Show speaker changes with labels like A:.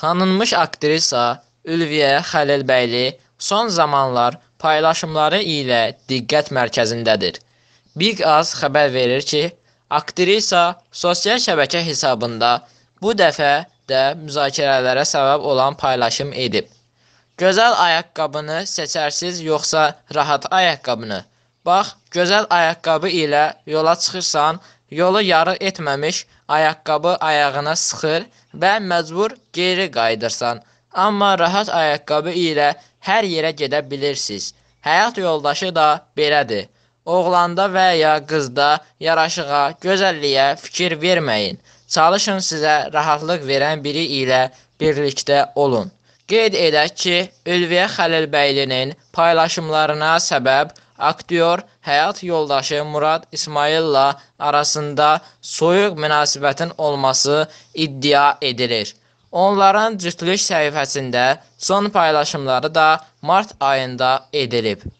A: Tanınmış aktrisa Ülviyə Xəlilbəyli son zamanlar paylaşımları ilə diqqət mərkəzindədir. Big Az xəbər verir ki, aktrisa sosial şəbəkə hesabında bu dəfə də müzakirələrə səbəb olan paylaşım edib. Gözəl ayaqqabını seçərsiz yoxsa rahat ayaqqabını? Bax, gözəl ayaqqabı ilə yola çıxırsan, yolu yarı etməmiş ayaqqabı ayağına sıxır və məcbur geri qayıdırsan. Amma rahat ayaqqabı ilə hər yerə gedə bilirsiniz. Həyat yoldaşı da belədir. Oğlanda və ya qızda yaraşığa, gözəlliyə fikir verməyin. Çalışın sizə rahatlıq verən biri ilə birlikdə olun. Qeyd edək ki, Ülviyə Xəlilbəylinin paylaşımlarına səbəb Aktyor həyat yoldaşı Murad İsmaillə arasında soyuq münasibətin olması iddia edilir. Onların cütlük səhifəsində son paylaşımları da mart ayında edilib.